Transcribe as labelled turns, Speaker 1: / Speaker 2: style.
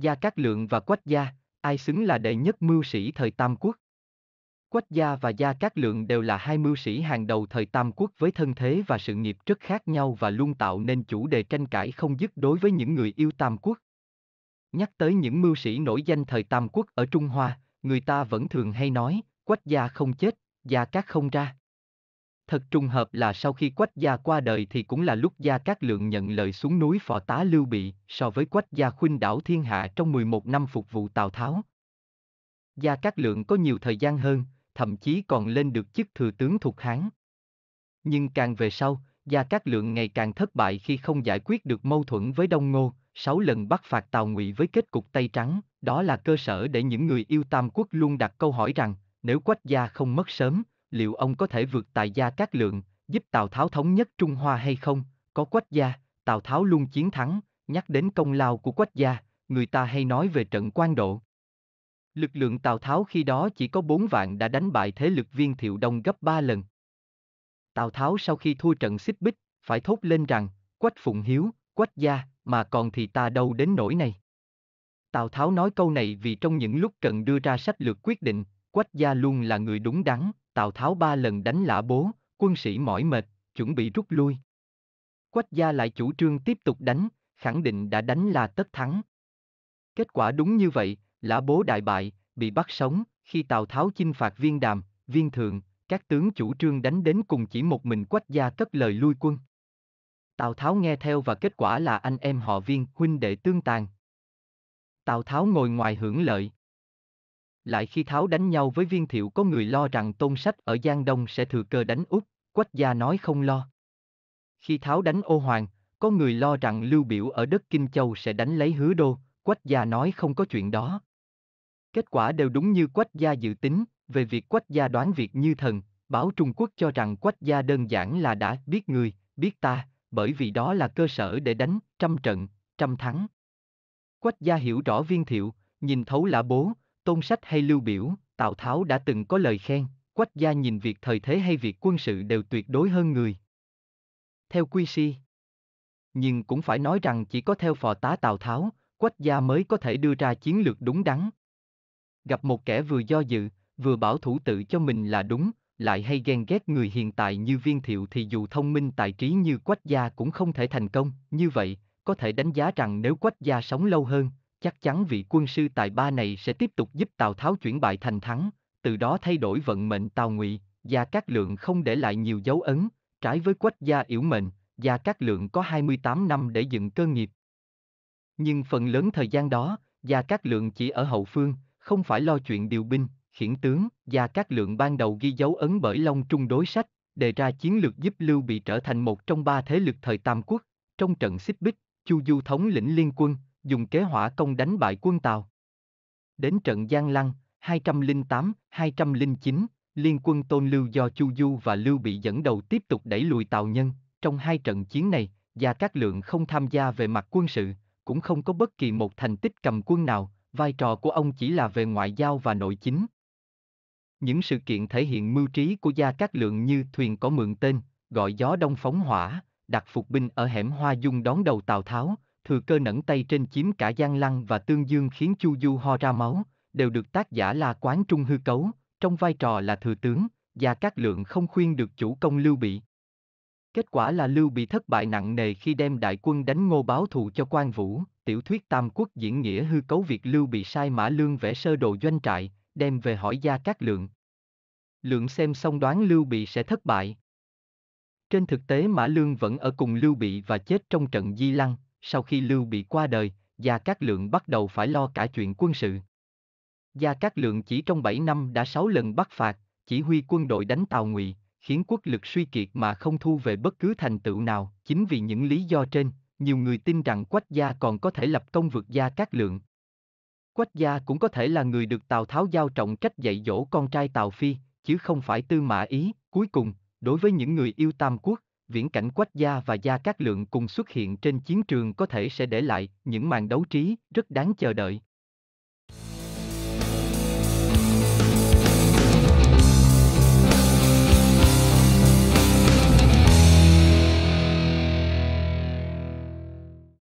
Speaker 1: Gia Cát Lượng và Quách Gia, ai xứng là đệ nhất mưu sĩ thời Tam Quốc? Quách Gia và Gia Cát Lượng đều là hai mưu sĩ hàng đầu thời Tam Quốc với thân thế và sự nghiệp rất khác nhau và luôn tạo nên chủ đề tranh cãi không dứt đối với những người yêu Tam Quốc. Nhắc tới những mưu sĩ nổi danh thời Tam Quốc ở Trung Hoa, người ta vẫn thường hay nói, Quách Gia không chết, Gia Cát không ra. Thật trùng hợp là sau khi Quách Gia qua đời thì cũng là lúc Gia Cát Lượng nhận lời xuống núi phò tá Lưu Bị, so với Quách Gia khuynh đảo thiên hạ trong 11 năm phục vụ Tào Tháo. Gia Cát Lượng có nhiều thời gian hơn, thậm chí còn lên được chức thừa tướng thuộc Hán. Nhưng càng về sau, Gia Cát Lượng ngày càng thất bại khi không giải quyết được mâu thuẫn với Đông Ngô, sáu lần bắt phạt Tào Ngụy với kết cục tay Trắng, đó là cơ sở để những người yêu Tam Quốc luôn đặt câu hỏi rằng, nếu Quách Gia không mất sớm, liệu ông có thể vượt tài gia các lượng, giúp Tào Tháo thống nhất Trung Hoa hay không? Có Quách gia, Tào Tháo luôn chiến thắng, nhắc đến công lao của Quách gia, người ta hay nói về trận quan độ. Lực lượng Tào Tháo khi đó chỉ có 4 vạn đã đánh bại thế lực viên thiệu đông gấp 3 lần. Tào Tháo sau khi thua trận xích bích, phải thốt lên rằng, Quách Phụng Hiếu, Quách gia, mà còn thì ta đâu đến nỗi này. Tào Tháo nói câu này vì trong những lúc Trần đưa ra sách lược quyết định, Quách gia luôn là người đúng đắn, Tào Tháo ba lần đánh lã bố, quân sĩ mỏi mệt, chuẩn bị rút lui. Quách gia lại chủ trương tiếp tục đánh, khẳng định đã đánh là tất thắng. Kết quả đúng như vậy, lã bố đại bại, bị bắt sống, khi Tào Tháo chinh phạt viên đàm, viên thượng, các tướng chủ trương đánh đến cùng chỉ một mình quách gia cất lời lui quân. Tào Tháo nghe theo và kết quả là anh em họ viên huynh đệ tương tàn. Tào Tháo ngồi ngoài hưởng lợi. Lại khi Tháo đánh nhau với Viên Thiệu có người lo rằng Tôn Sách ở Giang Đông sẽ thừa cơ đánh Úc, Quách Gia nói không lo. Khi Tháo đánh Ô Hoàng, có người lo rằng Lưu Biểu ở đất Kinh Châu sẽ đánh lấy hứa đô, Quách Gia nói không có chuyện đó. Kết quả đều đúng như Quách Gia dự tính, về việc Quách Gia đoán việc như thần, báo Trung Quốc cho rằng Quách Gia đơn giản là đã biết người, biết ta, bởi vì đó là cơ sở để đánh trăm trận, trăm thắng. Quách Gia hiểu rõ viên thiệu, nhìn thấu lã bố, Tôn Sách hay Lưu Biểu, Tào Tháo đã từng có lời khen, quách gia nhìn việc thời thế hay việc quân sự đều tuyệt đối hơn người. Theo quy si. Nhưng cũng phải nói rằng chỉ có theo phò tá Tào Tháo, quách gia mới có thể đưa ra chiến lược đúng đắn. Gặp một kẻ vừa do dự, vừa bảo thủ tự cho mình là đúng, lại hay ghen ghét người hiện tại như viên thiệu thì dù thông minh tài trí như quách gia cũng không thể thành công, như vậy, có thể đánh giá rằng nếu quách gia sống lâu hơn, Chắc chắn vị quân sư tài ba này sẽ tiếp tục giúp Tào Tháo chuyển bại thành thắng, từ đó thay đổi vận mệnh Tào Ngụy, Gia Cát Lượng không để lại nhiều dấu ấn, trái với quách gia yếu mệnh, Gia Cát Lượng có 28 năm để dựng cơ nghiệp. Nhưng phần lớn thời gian đó, Gia Cát Lượng chỉ ở hậu phương, không phải lo chuyện điều binh, khiển tướng, Gia Cát Lượng ban đầu ghi dấu ấn bởi Long Trung đối sách, đề ra chiến lược giúp Lưu bị trở thành một trong ba thế lực thời Tam Quốc, trong trận xích bích, Chu Du thống lĩnh liên quân, dùng kế hỏa công đánh bại quân Tàu. Đến trận Giang Lăng, 208-209, liên quân Tôn Lưu do Chu Du và Lưu bị dẫn đầu tiếp tục đẩy lùi Tàu Nhân. Trong hai trận chiến này, Gia Cát Lượng không tham gia về mặt quân sự, cũng không có bất kỳ một thành tích cầm quân nào, vai trò của ông chỉ là về ngoại giao và nội chính. Những sự kiện thể hiện mưu trí của Gia Cát Lượng như thuyền có mượn tên, gọi gió đông phóng hỏa, đặt phục binh ở hẻm Hoa Dung đón đầu Tào Tháo, Thừa cơ nẫn tay trên chiếm cả Giang Lăng và Tương Dương khiến Chu Du ho ra máu, đều được tác giả là Quán Trung hư cấu, trong vai trò là thừa tướng, và các lượng không khuyên được chủ công Lưu Bị. Kết quả là Lưu Bị thất bại nặng nề khi đem đại quân đánh ngô báo thù cho quan Vũ, tiểu thuyết Tam Quốc diễn nghĩa hư cấu việc Lưu Bị sai mã lương vẽ sơ đồ doanh trại, đem về hỏi gia các lượng. Lượng xem xong đoán Lưu Bị sẽ thất bại. Trên thực tế Mã Lương vẫn ở cùng Lưu Bị và chết trong trận Di Lăng, sau khi Lưu bị qua đời, Gia Cát Lượng bắt đầu phải lo cả chuyện quân sự. Gia Cát Lượng chỉ trong 7 năm đã 6 lần bắt phạt, chỉ huy quân đội đánh Tào Ngụy, khiến quốc lực suy kiệt mà không thu về bất cứ thành tựu nào. Chính vì những lý do trên, nhiều người tin rằng Quách Gia còn có thể lập công vượt Gia Cát Lượng. Quách Gia cũng có thể là người được Tào Tháo giao trọng trách dạy dỗ con trai Tào Phi, chứ không phải Tư Mã Ý. Cuối cùng, đối với những người yêu Tam Quốc, viễn cảnh quách gia và gia các lượng cùng xuất hiện trên chiến trường có thể sẽ để lại những màn đấu trí rất đáng chờ đợi